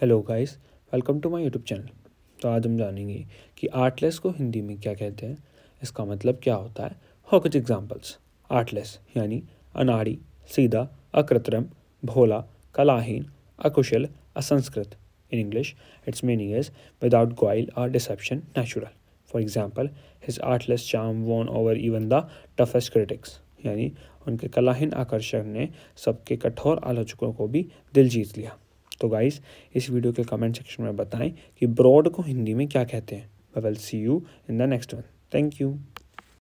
hello guys welcome to my YouTube channel तो आज हम जानेंगे कि आर्टलेस को हिंदी में क्या कहते हैं इसका मतलब क्या होता है और कुछ एग्जांपल्स आर्टलेस यानी अनाड़ी सीधा अकृत्रिम भोला कलाहीन अकुशल असंस्कृत in English its meaning is without guile और deception natural for example his artless charm won over even the toughest critics यानी उनके कलाहीन आकर्षण ने सबके कठोर आलोचकों को भी दिल जीत लिया तो गाइस इस वीडियो के कमेंट सेक्शन में बताएं कि ब्रॉड को हिंदी में क्या कहते हैं I will see you in the next one thank you